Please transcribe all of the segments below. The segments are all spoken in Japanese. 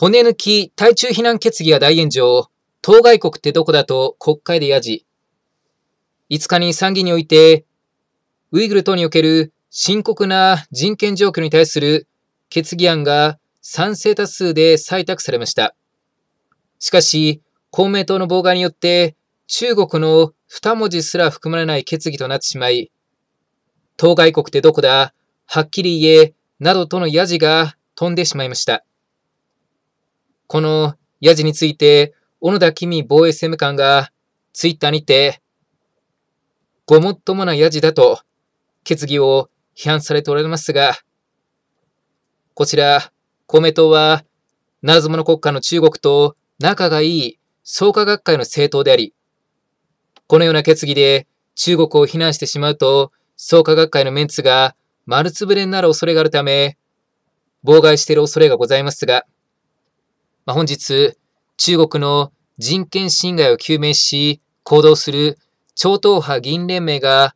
骨抜き対中避難決議が大炎上、当該国ってどこだと国会でやじ。5日に参議において、ウイグル等における深刻な人権状況に対する決議案が賛成多数で採択されました。しかし、公明党の妨害によって中国の二文字すら含まれない決議となってしまい、当該国ってどこだはっきり言え、などとのやじが飛んでしまいました。このヤジについて、小野田公防衛政務官が、ツイッターにて、ごもっともなヤジだと、決議を批判されておられますが、こちら、公明党は、謎の国家の中国と仲がいい創価学会の政党であり、このような決議で中国を非難してしまうと、創価学会のメンツが丸つぶれになる恐れがあるため、妨害している恐れがございますが、まあ、本日、中国の人権侵害を究明し、行動する超党派議員連盟が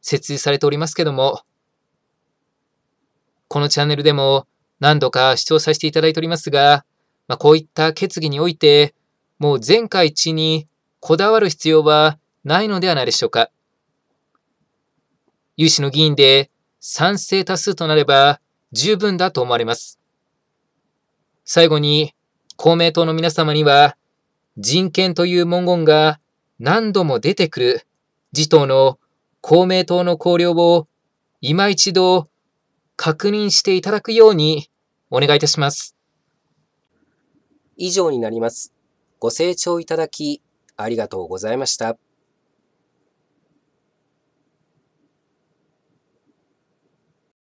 設立されておりますけども、このチャンネルでも何度か視聴させていただいておりますが、まあ、こういった決議において、もう全会一致にこだわる必要はないのではないでしょうか。有志の議員で賛成多数となれば十分だと思われます。最後に、公明党の皆様には、人権という文言が何度も出てくる自党の公明党の綱領を今一度確認していただくようにお願いいたします。以上になります。ご清聴いただきありがとうございました。